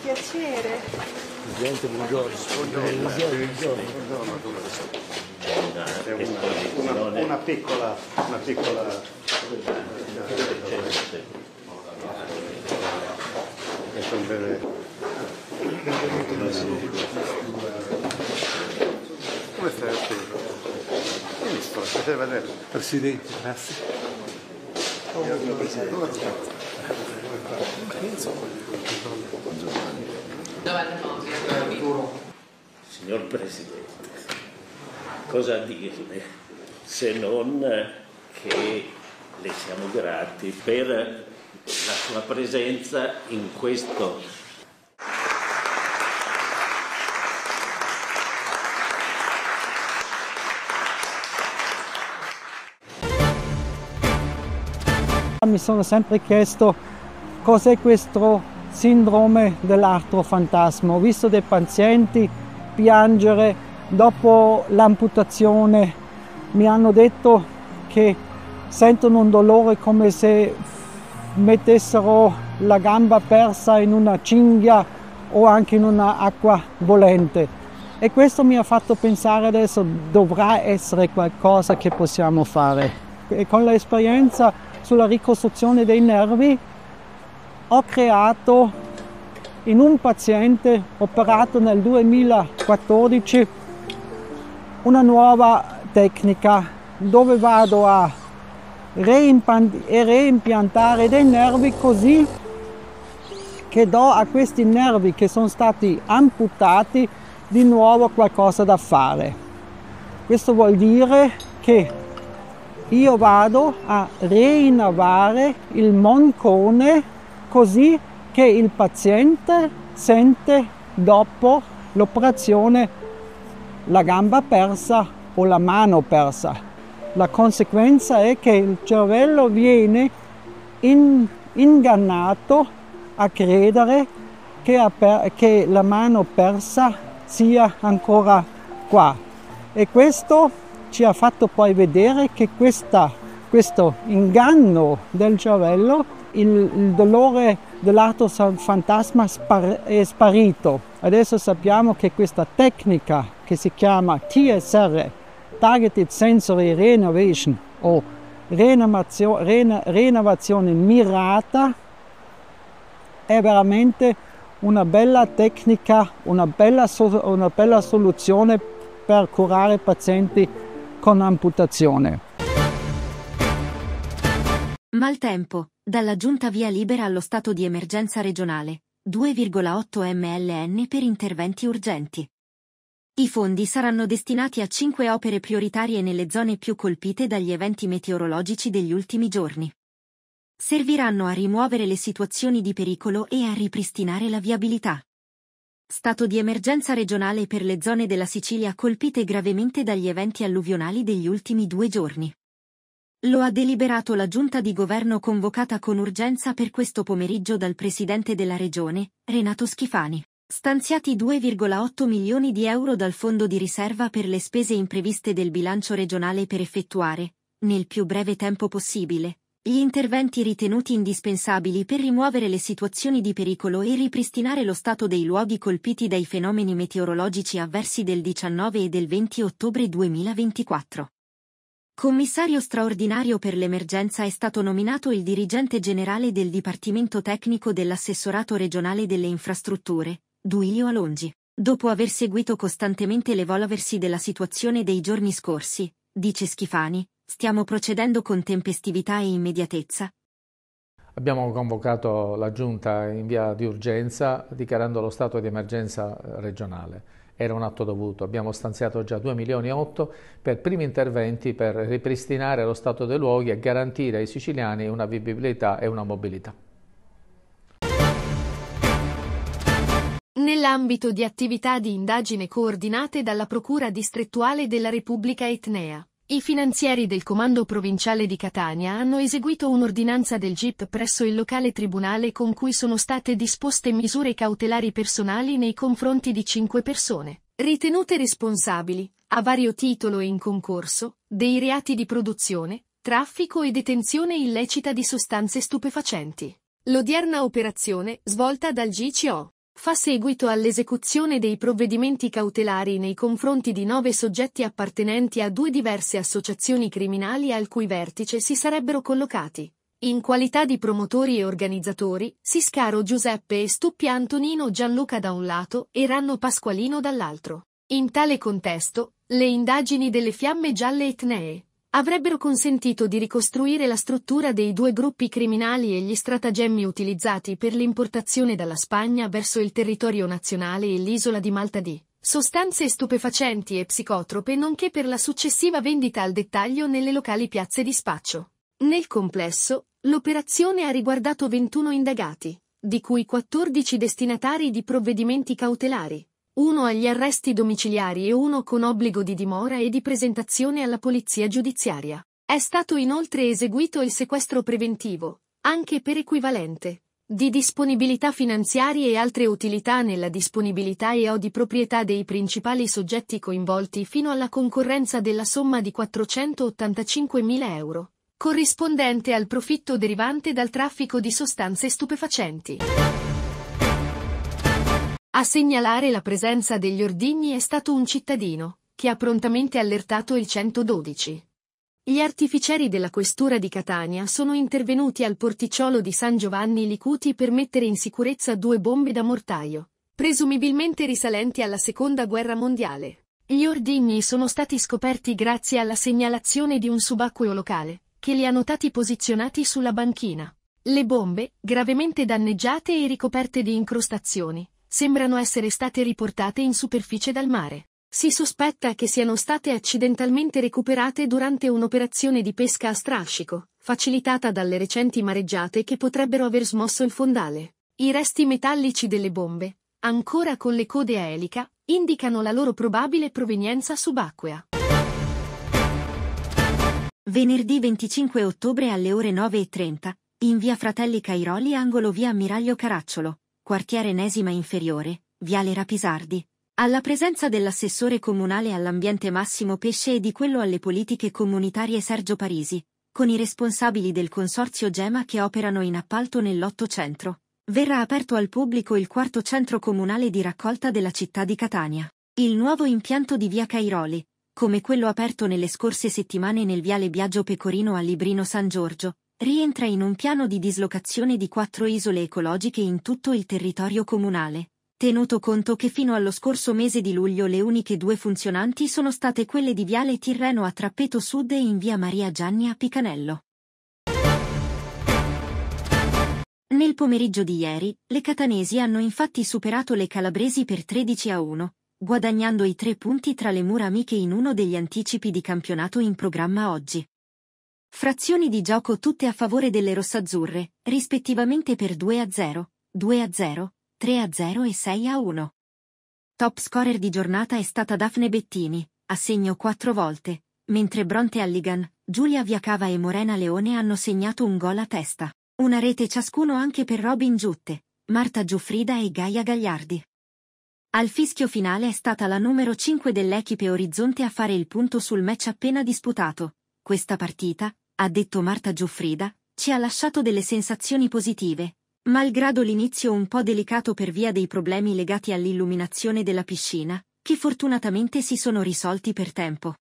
Piacere. Presidente, buongiorno. Buongiorno. buongiorno. buongiorno. Una, una piccola... Una piccola... Come stai? Ministro, piacere vedere. Presidente, grazie. Signor Presidente, cosa dirle se non che le siamo grati per la sua presenza in questo mi sono sempre chiesto cos'è questo sindrome dell'artro fantasma. Ho visto dei pazienti piangere dopo l'amputazione, mi hanno detto che sentono un dolore come se mettessero la gamba persa in una cinghia o anche in un'acqua volente. E questo mi ha fatto pensare adesso dovrà essere qualcosa che possiamo fare. E con l'esperienza sulla ricostruzione dei nervi, ho creato in un paziente operato nel 2014 una nuova tecnica dove vado a reimpiantare dei nervi così che do a questi nervi che sono stati amputati di nuovo qualcosa da fare. Questo vuol dire che io vado a reinnovare il moncone così che il paziente sente dopo l'operazione la gamba persa o la mano persa. La conseguenza è che il cervello viene in, ingannato a credere che, per, che la mano persa sia ancora qua. E questo ci ha fatto poi vedere che questa, questo inganno del cervello, il, il dolore dell'atto fantasma spar- è sparito. Adesso sappiamo che questa tecnica che si chiama TSR, Targeted Sensory Renovation o rinnovazione mirata, è veramente una bella tecnica, una bella, so- una bella soluzione per curare pazienti con amputazione. Maltempo, dalla giunta via libera allo stato di emergenza regionale, 2,8 mln per interventi urgenti. I fondi saranno destinati a cinque opere prioritarie nelle zone più colpite dagli eventi meteorologici degli ultimi giorni. Serviranno a rimuovere le situazioni di pericolo e a ripristinare la viabilità. Stato di emergenza regionale per le zone della Sicilia colpite gravemente dagli eventi alluvionali degli ultimi due giorni. Lo ha deliberato la giunta di governo convocata con urgenza per questo pomeriggio dal presidente della regione, Renato Schifani. Stanziati 2,8 milioni di euro dal fondo di riserva per le spese impreviste del bilancio regionale per effettuare, nel più breve tempo possibile, gli interventi ritenuti indispensabili per rimuovere le situazioni di pericolo e ripristinare lo stato dei luoghi colpiti dai fenomeni meteorologici avversi del 19 e del 20 ottobre 2024. Commissario straordinario per l'emergenza è stato nominato il dirigente generale del Dipartimento Tecnico dell'Assessorato regionale delle infrastrutture, Duilio Alongi, dopo aver seguito costantemente l'evolversi della situazione dei giorni scorsi, dice Schifani, Stiamo procedendo con tempestività e immediatezza. Abbiamo convocato la Giunta in via di urgenza dichiarando lo stato di emergenza regionale. Era un atto dovuto. Abbiamo stanziato già 2 milioni e 8 per primi interventi per ripristinare lo stato dei luoghi e garantire ai siciliani una vivibilità e una mobilità. Nell'ambito di attività di indagine coordinate dalla Procura distrettuale della Repubblica Etnea i finanzieri del Comando Provinciale di Catania hanno eseguito un'ordinanza del GIP presso il locale tribunale con cui sono state disposte misure cautelari personali nei confronti di cinque persone, ritenute responsabili, a vario titolo e in concorso, dei reati di produzione, traffico e detenzione illecita di sostanze stupefacenti. L'odierna operazione, svolta dal GCO fa seguito all'esecuzione dei provvedimenti cautelari nei confronti di nove soggetti appartenenti a due diverse associazioni criminali al cui vertice si sarebbero collocati. In qualità di promotori e organizzatori, Siscaro Giuseppe e Stuppia Antonino Gianluca da un lato e Ranno Pasqualino dall'altro. In tale contesto, le indagini delle fiamme gialle etnee avrebbero consentito di ricostruire la struttura dei due gruppi criminali e gli stratagemmi utilizzati per l'importazione dalla Spagna verso il territorio nazionale e l'isola di Malta di sostanze stupefacenti e psicotrope nonché per la successiva vendita al dettaglio nelle locali piazze di spaccio. Nel complesso, l'operazione ha riguardato 21 indagati, di cui 14 destinatari di provvedimenti cautelari, uno agli arresti domiciliari e uno con obbligo di dimora e di presentazione alla polizia giudiziaria. È stato inoltre eseguito il sequestro preventivo, anche per equivalente, di disponibilità finanziarie e altre utilità nella disponibilità e o di proprietà dei principali soggetti coinvolti fino alla concorrenza della somma di 485.000 euro, corrispondente al profitto derivante dal traffico di sostanze stupefacenti. A segnalare la presenza degli ordigni è stato un cittadino, che ha prontamente allertato il 112. Gli artificieri della questura di Catania sono intervenuti al porticciolo di San Giovanni Licuti per mettere in sicurezza due bombe da mortaio, presumibilmente risalenti alla seconda guerra mondiale. Gli ordigni sono stati scoperti grazie alla segnalazione di un subacqueo locale, che li ha notati posizionati sulla banchina. Le bombe, gravemente danneggiate e ricoperte di incrostazioni, sembrano essere state riportate in superficie dal mare. Si sospetta che siano state accidentalmente recuperate durante un'operazione di pesca a strascico, facilitata dalle recenti mareggiate che potrebbero aver smosso il fondale. I resti metallici delle bombe, ancora con le code a elica, indicano la loro probabile provenienza subacquea. Venerdì 25 ottobre alle ore 9.30, in via Fratelli Cairoli angolo via Ammiraglio Caracciolo, quartiere Nesima Inferiore, Viale Rapisardi. Alla presenza dell'assessore comunale all'ambiente Massimo Pesce e di quello alle politiche comunitarie Sergio Parisi, con i responsabili del consorzio Gema che operano in appalto nell'otto centro, Verrà aperto al pubblico il quarto centro comunale di raccolta della città di Catania. Il nuovo impianto di via Cairoli, come quello aperto nelle scorse settimane nel viale Biagio Pecorino a Librino San Giorgio, rientra in un piano di dislocazione di quattro isole ecologiche in tutto il territorio comunale, tenuto conto che fino allo scorso mese di luglio le uniche due funzionanti sono state quelle di Viale Tirreno a Trappeto Sud e in via Maria Gianni a Picanello. Nel pomeriggio di ieri, le catanesi hanno infatti superato le calabresi per 13 a 1, guadagnando i tre punti tra le mura amiche in uno degli anticipi di campionato in programma oggi. Frazioni di gioco tutte a favore delle rossazzurre, rispettivamente per 2 a 0, 2 a 0, 3 a 0 e 6 a 1. Top scorer di giornata è stata Daphne Bettini, a segno 4 volte, mentre Bronte Alligan, Giulia Viacava e Morena Leone hanno segnato un gol a testa. Una rete ciascuno anche per Robin Giutte, Marta Giuffrida e Gaia Gagliardi. Al fischio finale è stata la numero 5 dell'Equipe Orizzonte a fare il punto sul match appena disputato, questa partita, ha detto Marta Giuffrida, ci ha lasciato delle sensazioni positive, malgrado l'inizio un po' delicato per via dei problemi legati all'illuminazione della piscina, che fortunatamente si sono risolti per tempo.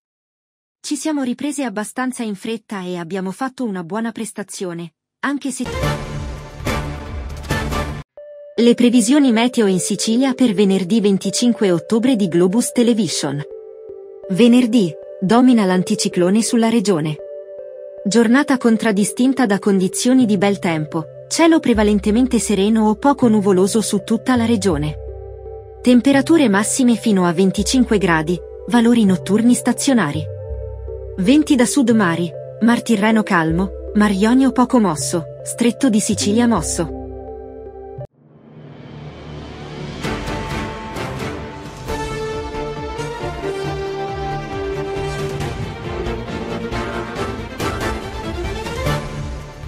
Ci siamo riprese abbastanza in fretta e abbiamo fatto una buona prestazione, anche se... Le previsioni meteo in Sicilia per venerdì 25 ottobre di Globus Television. Venerdì Domina l'anticiclone sulla regione. Giornata contraddistinta da condizioni di bel tempo, cielo prevalentemente sereno o poco nuvoloso su tutta la regione. Temperature massime fino a 25 gradi, valori notturni stazionari. Venti da sud mari, mar Tirreno calmo, mar Ionio poco mosso, stretto di Sicilia mosso.